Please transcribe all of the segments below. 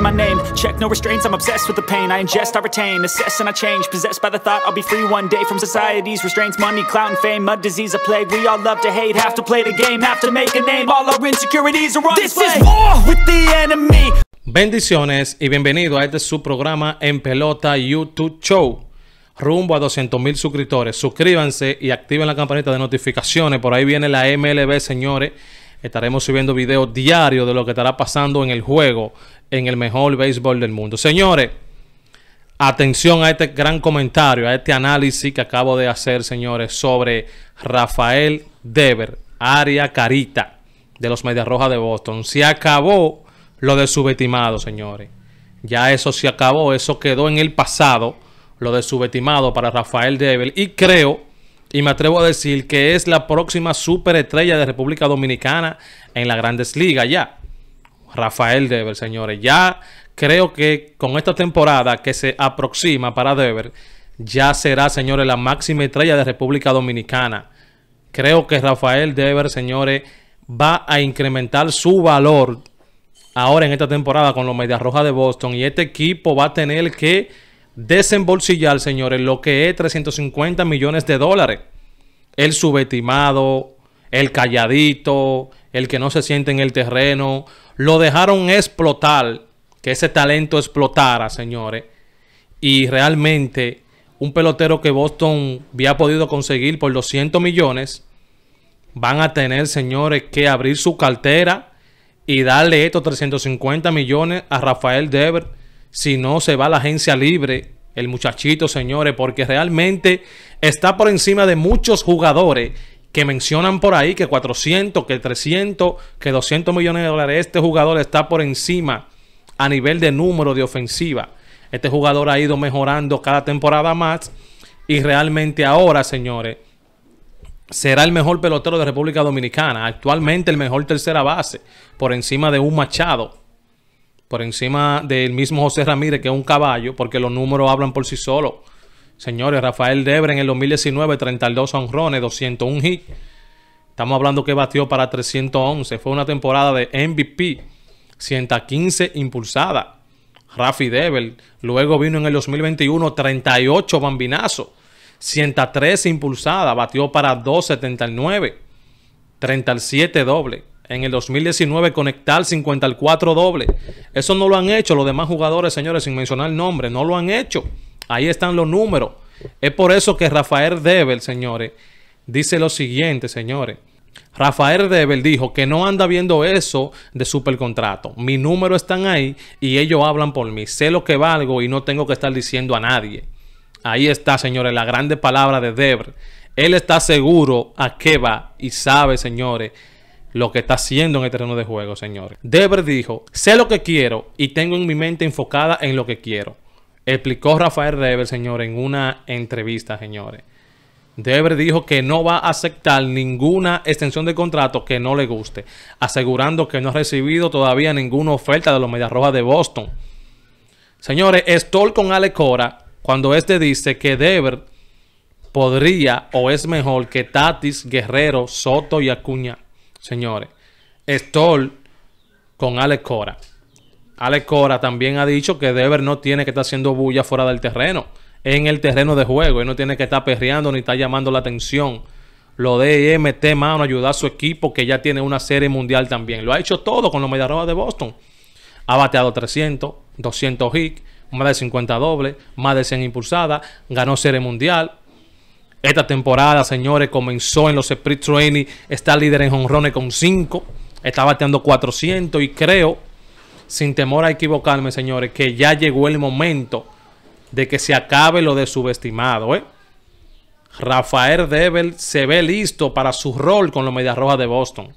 my name Check no restraints, I'm obsessed with the pain I ingest, I retain, assess and I change Possessed by the thought I'll be free one day From society's restraints, money, clout and fame Mud, disease, a plague, we all love to hate Have to play the game, have to make a name All our insecurities are on This display. is war with the enemy Bendiciones y bienvenido a este su programa En Pelota YouTube Show rumbo a 200 mil suscriptores. Suscríbanse y activen la campanita de notificaciones. Por ahí viene la MLB, señores. Estaremos subiendo videos diarios de lo que estará pasando en el juego en el mejor béisbol del mundo. Señores, atención a este gran comentario, a este análisis que acabo de hacer, señores, sobre Rafael Dever, área carita de los Medias Rojas de Boston. Se acabó lo de subestimado, señores. Ya eso se acabó, eso quedó en el pasado, lo de subestimado para Rafael Dever. Y creo, y me atrevo a decir, que es la próxima superestrella de República Dominicana en las grandes ligas ya. Rafael Dever, señores. Ya creo que con esta temporada que se aproxima para Dever, ya será, señores, la máxima estrella de República Dominicana. Creo que Rafael Dever, señores, va a incrementar su valor ahora en esta temporada con los Medias Rojas de Boston. Y este equipo va a tener que desembolsillar, señores, lo que es 350 millones de dólares. El subestimado, el calladito, el que no se siente en el terreno. Lo dejaron explotar, que ese talento explotara, señores. Y realmente un pelotero que Boston había podido conseguir por 200 millones, van a tener, señores, que abrir su cartera y darle estos 350 millones a Rafael Dever. Si no, se va a la agencia libre el muchachito, señores, porque realmente está por encima de muchos jugadores que mencionan por ahí que 400, que 300, que 200 millones de dólares. Este jugador está por encima a nivel de número de ofensiva. Este jugador ha ido mejorando cada temporada más y realmente ahora, señores, será el mejor pelotero de República Dominicana. Actualmente el mejor tercera base por encima de un Machado, por encima del mismo José Ramírez que es un caballo, porque los números hablan por sí solos. Señores, Rafael Debre en el 2019, 32 honrones, 201 hit. Estamos hablando que batió para 311. Fue una temporada de MVP, 115 impulsada. Rafi Debre... Luego vino en el 2021 38 bambinazos, 103 impulsada, batió para 279, 37 doble. En el 2019 conectar 54 doble. Eso no lo han hecho los demás jugadores, señores, sin mencionar nombre, no lo han hecho. Ahí están los números. Es por eso que Rafael Debel, señores, dice lo siguiente, señores. Rafael Debel dijo que no anda viendo eso de supercontrato. Mi número están ahí y ellos hablan por mí. Sé lo que valgo y no tengo que estar diciendo a nadie. Ahí está, señores, la grande palabra de Debel. Él está seguro a qué va y sabe, señores, lo que está haciendo en el terreno de juego, señores. Deber dijo, sé lo que quiero y tengo en mi mente enfocada en lo que quiero. Explicó Rafael Deber, señor, en una entrevista, señores. Deber dijo que no va a aceptar ninguna extensión de contrato que no le guste, asegurando que no ha recibido todavía ninguna oferta de los Medias Rojas de Boston. Señores, Stoll con Ale Cora cuando este dice que Deber podría o es mejor que Tatis, Guerrero, Soto y Acuña. Señores, Stoll con Ale Cora. Alex Cora también ha dicho que Dever no tiene que estar haciendo bulla fuera del terreno, en el terreno de juego. Él no tiene que estar perreando ni estar llamando la atención. Lo de MT mano, ayudar a su equipo que ya tiene una serie mundial también. Lo ha hecho todo con los Mediarrojas de Boston. Ha bateado 300, 200 hits, más de 50 dobles, más de 100 impulsadas, ganó serie mundial. Esta temporada, señores, comenzó en los sprint training, está líder en jonrones con 5, está bateando 400 y creo sin temor a equivocarme, señores, que ya llegó el momento de que se acabe lo de subestimado. ¿eh? Rafael Debel se ve listo para su rol con los Medias Rojas de Boston.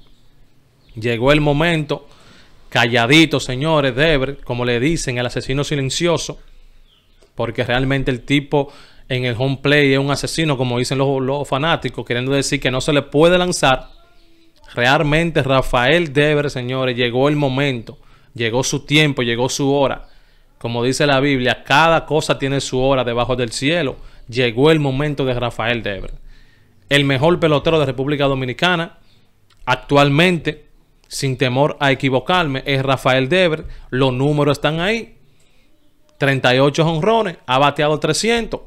Llegó el momento, calladito, señores, Devers... como le dicen, el asesino silencioso, porque realmente el tipo en el home play es un asesino, como dicen los, los fanáticos, queriendo decir que no se le puede lanzar. Realmente Rafael Dever, señores, llegó el momento Llegó su tiempo, llegó su hora. Como dice la Biblia, cada cosa tiene su hora debajo del cielo. Llegó el momento de Rafael Debre. El mejor pelotero de República Dominicana actualmente, sin temor a equivocarme, es Rafael Debre. Los números están ahí. 38 honrones, ha bateado 300.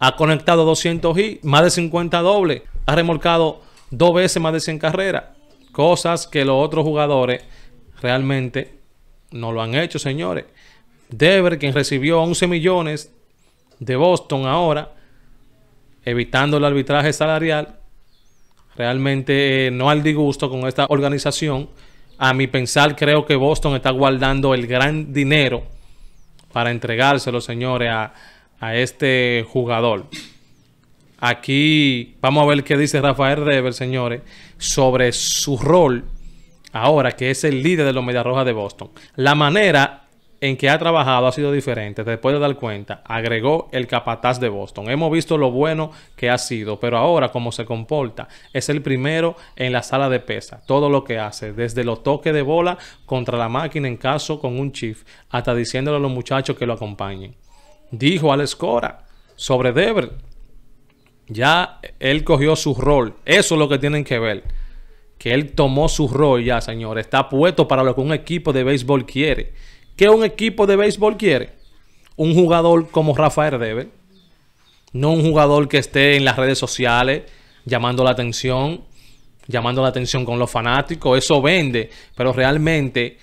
Ha conectado 200 y más de 50 dobles. Ha remolcado dos veces más de 100 carreras. Cosas que los otros jugadores realmente no lo han hecho, señores. Dever, quien recibió 11 millones de Boston ahora, evitando el arbitraje salarial, realmente eh, no al disgusto con esta organización. A mi pensar, creo que Boston está guardando el gran dinero para entregárselo, señores, a, este jugador. Aquí vamos a ver qué dice Rafael Dever, señores, sobre su rol ahora que es el líder de los media de Boston. La manera en que ha trabajado ha sido diferente, después de dar cuenta, agregó el capataz de Boston. Hemos visto lo bueno que ha sido, pero ahora cómo se comporta, es el primero en la sala de pesa. Todo lo que hace, desde los toques de bola contra la máquina en caso con un chief, hasta diciéndole a los muchachos que lo acompañen. Dijo al escora sobre Dever. Ya él cogió su rol. Eso es lo que tienen que ver que él tomó su rol ya, señor. Está puesto para lo que un equipo de béisbol quiere. ¿Qué un equipo de béisbol quiere? Un jugador como Rafael Debe. No un jugador que esté en las redes sociales llamando la atención, llamando la atención con los fanáticos. Eso vende, pero realmente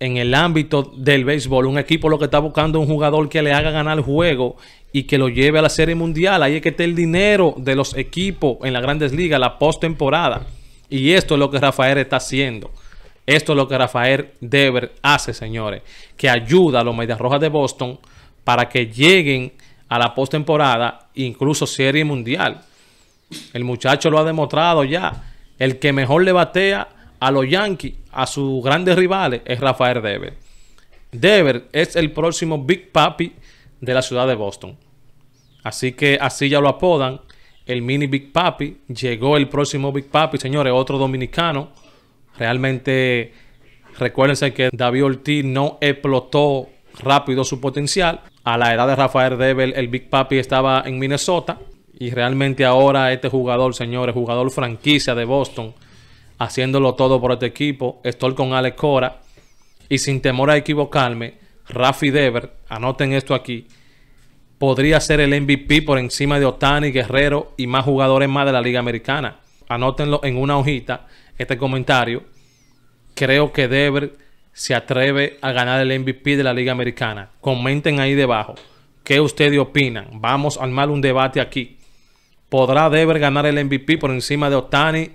en el ámbito del béisbol, un equipo lo que está buscando es un jugador que le haga ganar el juego y que lo lleve a la Serie Mundial. Ahí es que está el dinero de los equipos en las grandes ligas, la postemporada. Y esto es lo que Rafael está haciendo. Esto es lo que Rafael Dever hace, señores, que ayuda a los Medias Rojas de Boston para que lleguen a la postemporada, incluso Serie Mundial. El muchacho lo ha demostrado ya. El que mejor le batea a los Yankees, a sus grandes rivales, es Rafael Dever. Dever es el próximo Big Papi de la ciudad de Boston. Así que así ya lo apodan el mini Big Papi, llegó el próximo Big Papi, señores, otro dominicano. Realmente, recuérdense que David Ortiz no explotó rápido su potencial. A la edad de Rafael Dever, el Big Papi estaba en Minnesota. Y realmente ahora este jugador, señores, jugador franquicia de Boston, haciéndolo todo por este equipo. Estoy con Alex Cora. Y sin temor a equivocarme, Rafi Dever, anoten esto aquí, podría ser el MVP por encima de Otani, Guerrero y más jugadores más de la Liga Americana. Anótenlo en una hojita, este comentario. Creo que Dever se atreve a ganar el MVP de la Liga Americana. Comenten ahí debajo. ¿Qué ustedes opinan? Vamos a armar un debate aquí. ¿Podrá Dever ganar el MVP por encima de Otani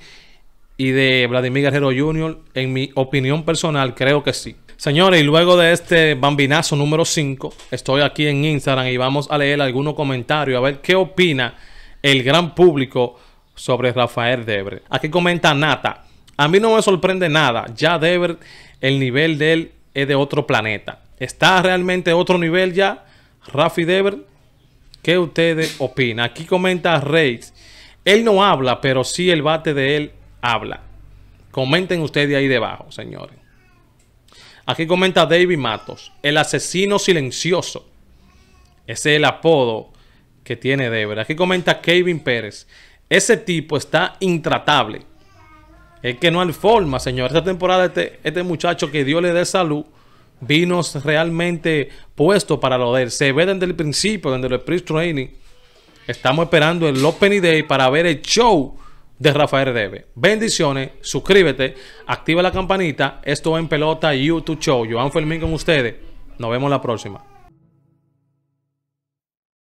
y de Vladimir Guerrero Jr.? En mi opinión personal, creo que sí. Señores, y luego de este bambinazo número 5, estoy aquí en Instagram y vamos a leer algunos comentarios a ver qué opina el gran público sobre Rafael Debre. Aquí comenta Nata. A mí no me sorprende nada. Ya Debre, el nivel de él es de otro planeta. ¿Está realmente otro nivel ya? Rafi Dever, ¿qué ustedes opinan? Aquí comenta Reyes. Él no habla, pero sí el bate de él habla. Comenten ustedes ahí debajo, señores. Aquí comenta David Matos, el asesino silencioso. Ese es el apodo que tiene Debra. Aquí comenta Kevin Pérez. Ese tipo está intratable. Es que no hay forma, señor. Esta temporada, este, este muchacho que Dios le dé salud, vino realmente puesto para lo de él. Se ve desde el principio, desde el pre Training. Estamos esperando el Open Day para ver el show de Rafael debe Bendiciones, suscríbete, activa la campanita. Esto en Pelota YouTube Show. Joan Fermín con ustedes. Nos vemos la próxima.